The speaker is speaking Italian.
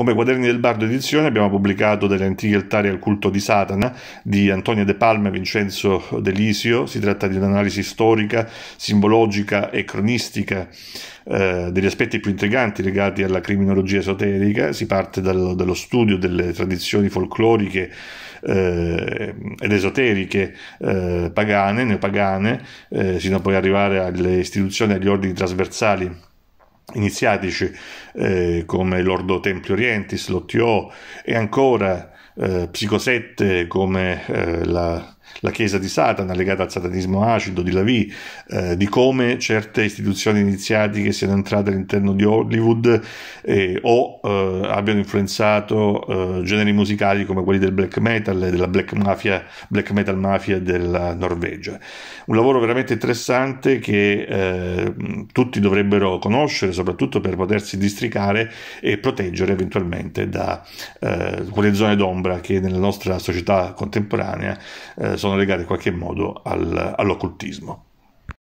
Come Quaderni del Bardo Edizione abbiamo pubblicato delle antiche altari al culto di Satana di Antonio De Palma e Vincenzo Delisio. Si tratta di un'analisi storica, simbologica e cronistica eh, degli aspetti più intriganti legati alla criminologia esoterica. Si parte dal, dallo studio delle tradizioni folcloriche eh, ed esoteriche eh, pagane, neopagane, eh, sino a poi arrivare alle istituzioni e agli ordini trasversali iniziatici eh, come l'Ordo Templi Orientis, l'OTO e ancora eh, Psico come eh, la la Chiesa di Satana legata al satanismo acido di Lavie, eh, di come certe istituzioni iniziatiche siano entrate all'interno di Hollywood eh, o eh, abbiano influenzato eh, generi musicali come quelli del black metal e della black, mafia, black metal mafia della Norvegia. Un lavoro veramente interessante che eh, tutti dovrebbero conoscere, soprattutto per potersi districare e proteggere eventualmente da eh, quelle zone d'ombra che nella nostra società contemporanea eh, sono legate in qualche modo al, all'occultismo.